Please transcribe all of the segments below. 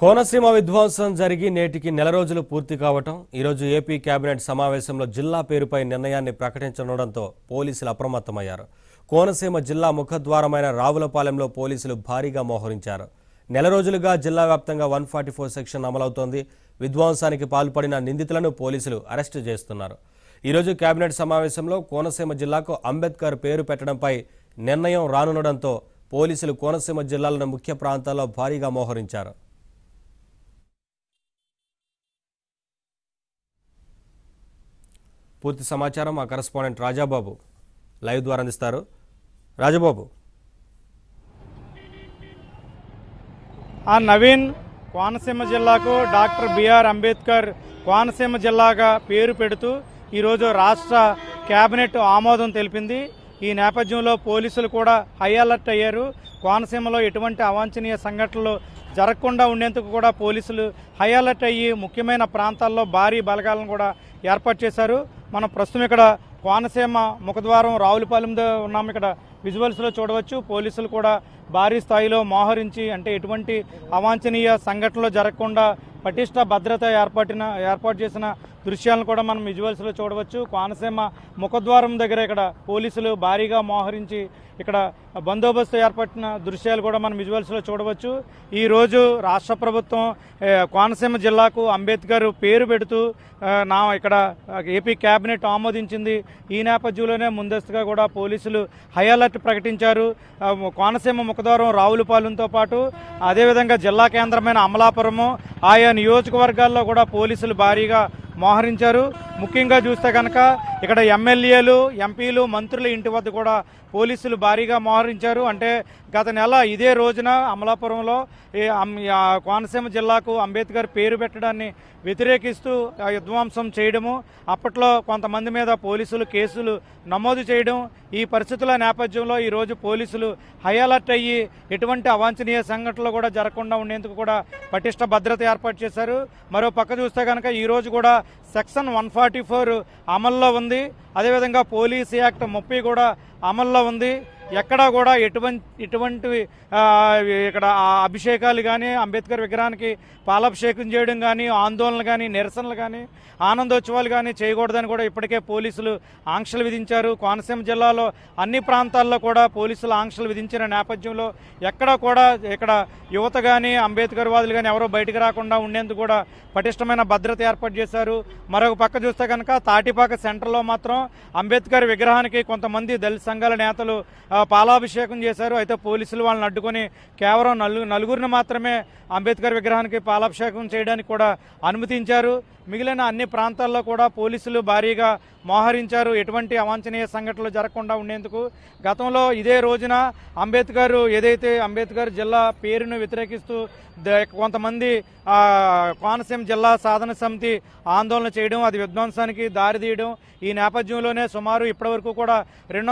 కోనసీమ విధ్వంసం జరిగి నేటికి నెల రోజులు పూర్తి కావటం ఈరోజు ఏపీ కేబినెట్ సమావేశంలో జిల్లా పేరుపై నిర్ణయాన్ని ప్రకటించనుండటంతో పోలీసులు అప్రమత్తమయ్యారు కోనసీమ జిల్లా ముఖద్వారమైన రావులపాలెంలో పోలీసులు భారీగా మోహరించారు నెల రోజులుగా జిల్లా వ్యాప్తంగా వన్ ఫార్టీ ఫోర్ సెక్షన్ అమలవుతోంది విధ్వంసానికి పాల్పడిన నిందితులను పోలీసులు అరెస్టు చేస్తున్నారు ఈరోజు కేబినెట్ సమావేశంలో కోనసీమ జిల్లాకు అంబేద్కర్ పేరు పెట్టడంపై నిర్ణయం రానుండడంతో పోలీసులు కోనసీమ జిల్లాలోని ముఖ్య ప్రాంతాల్లో భారీగా మోహరించారు పూర్తి సమాచారం మా కరస్పాండెంట్ రాజాబాబు లైవ్ ద్వారా అందిస్తారు రాజబాబు ఆ నవీన్ కోనసీమ జిల్లాకు డాక్టర్ బిఆర్ అంబేద్కర్ కోనసీమ జిల్లాగా పేరు పెడుతూ ఈరోజు రాష్ట్ర కేబినెట్ ఆమోదం తెలిపింది ఈ నేపథ్యంలో పోలీసులు కూడా హై అలర్ట్ అయ్యారు కోనసీమలో ఎటువంటి అవాంఛనీయ సంఘటనలు జరగకుండా ఉండేందుకు కూడా పోలీసులు హై అలర్ట్ అయ్యి ముఖ్యమైన ప్రాంతాల్లో భారీ బలగాలను కూడా ఏర్పాటు చేశారు మనం ప్రస్తుతం ఇక్కడ కోనసీమ ముఖద్వారం రావులపాలెంలో ఉన్నాము ఇక్కడ విజువల్స్లో చూడవచ్చు పోలీసులు కూడా భారీ స్థాయిలో మోహరించి అంటే ఎటువంటి అవాంఛనీయ సంఘటనలు జరగకుండా పటిష్ట భద్రత ఏర్పాటిన ఏర్పాటు చేసిన దృశ్యాలను కూడా మనం విజువల్స్లో చూడవచ్చు కోనసీమ ముఖద్వారం దగ్గర ఇక్కడ పోలీసులు భారీగా మోహరించి ఇక్కడ బందోబస్తు ఏర్పడిన దృశ్యాలు కూడా మనం విజువల్స్లో చూడవచ్చు ఈరోజు రాష్ట్ర ప్రభుత్వం కోనసీమ జిల్లాకు అంబేద్కర్ పేరు పెడుతూ నా ఇక్కడ ఏపీ క్యాబినెట్ ఆమోదించింది ఈ నేపథ్యంలోనే ముందస్తుగా కూడా పోలీసులు హై అలర్ట్ ప్రకటించారు కోనసీమ ముఖద్వారం రావులపాలెంతో పాటు అదేవిధంగా జిల్లా కేంద్రమైన అమలాపురము ఆయా నియోజకవర్గాల్లో కూడా పోలీసులు భారీగా మోహరించారు ముఖ్యంగా చూస్తే కనుక ఇక్కడ ఎమ్మెల్యేలు ఎంపీలు మంత్రుల ఇంటి వద్ద కూడా పోలీసులు భారీగా మోహరించారు అంటే గత నెల ఇదే రోజున అమలాపురంలో కోనసీమ జిల్లాకు అంబేద్కర్ పేరు పెట్టడాన్ని వ్యతిరేకిస్తూ విధ్వంసం చేయడము అప్పట్లో కొంతమంది మీద పోలీసులు కేసులు నమోదు చేయడం ఈ పరిస్థితుల నేపథ్యంలో ఈరోజు పోలీసులు హై అలర్ట్ అయ్యి ఎటువంటి అవాంఛనీయ సంఘటనలు కూడా జరగకుండా ఉండేందుకు కూడా పటిష్ట భద్రత ఏర్పాటు చేశారు మరో పక్క చూస్తే కనుక ఈరోజు కూడా సెక్షన్ వన్ ఫార్టీ ఫోర్ అమల్లో ఉంది అదేవిధంగా పోలీస్ యాక్ట్ ముప్పై కూడా అమల్లో ఉంది ఎక్కడా కూడా ఎటువంటి ఎటువంటి ఇక్కడ అభిషేకాలు కానీ అంబేద్కర్ విగ్రహానికి పాలాభిషేకం చేయడం కానీ ఆందోళనలు కానీ నిరసనలు కానీ ఆనందోత్సవాలు కానీ చేయకూడదని కూడా ఇప్పటికే పోలీసులు ఆంక్షలు విధించారు కోనసీమ జిల్లాలో అన్ని ప్రాంతాల్లో కూడా పోలీసులు ఆంక్షలు విధించిన నేపథ్యంలో ఎక్కడా కూడా ఇక్కడ యువత కానీ అంబేద్కర్ వాదులు కానీ ఎవరో బయటకు రాకుండా ఉండేందుకు కూడా పటిష్టమైన భద్రత ఏర్పాటు చేశారు మరొక పక్క చూస్తే కనుక తాటిపాక సెంటర్లో మాత్రం అంబేద్కర్ విగ్రహానికి కొంతమంది దళిత సంఘాల నేతలు పాలాభిషేకం చేశారు అయితే పోలీసులు వాళ్ళని అడ్డుకొని కేవలం నలుగు నలుగురిని మాత్రమే అంబేద్కర్ విగ్రహానికి పాలాభిషేకం చేయడానికి కూడా అనుమతించారు మిగిలిన అన్ని ప్రాంతాల్లో కూడా పోలీసులు భారీగా మోహరించారు ఎటువంటి అవాంఛనీయ సంఘటనలు జరగకుండా ఉండేందుకు గతంలో ఇదే రోజున అంబేద్కర్ ఏదైతే అంబేద్కర్ జిల్లా పేరును వ్యతిరేకిస్తూ కొంతమంది కోనసీమ జిల్లా సాధన సమితి ఆందోళన చేయడం అది విధ్వంసానికి దారితీయడం ఈ నేపథ్యంలోనే సుమారు ఇప్పటివరకు కూడా రెండు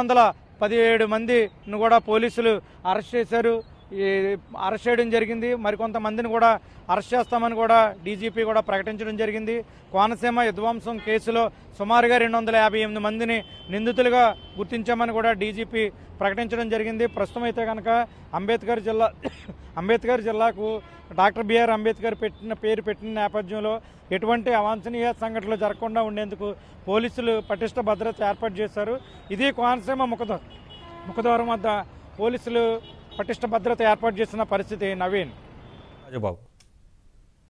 పదిహేడు మందిని కూడా పోలీసులు అరెస్ట్ చేశారు ఈ అరెస్ట్ చేయడం జరిగింది మరికొంతమందిని కూడా అరెస్ట్ చేస్తామని కూడా డీజీపీ కూడా ప్రకటించడం జరిగింది కోనసీమ విధ్వంసం కేసులో సుమారుగా రెండు వందల మందిని నిందితులుగా గుర్తించామని కూడా డీజీపీ ప్రకటించడం జరిగింది ప్రస్తుతం అయితే కనుక అంబేద్కర్ జిల్లా అంబేద్కర్ జిల్లాకు డాక్టర్ బిఆర్ అంబేద్కర్ పెట్టిన పేరు పెట్టిన నేపథ్యంలో ఎటువంటి అవాంఛనీయ సంఘటనలు జరగకుండా ఉండేందుకు పోలీసులు పటిష్ట భద్రత ఏర్పాటు చేశారు ఇది కోనసీమ ముఖద ముఖద్వారం వద్ద పోలీసులు పటిష్ట భద్రత ఏర్పాటు చేసిన పరిస్థితి నవీన్ రాజుబాబు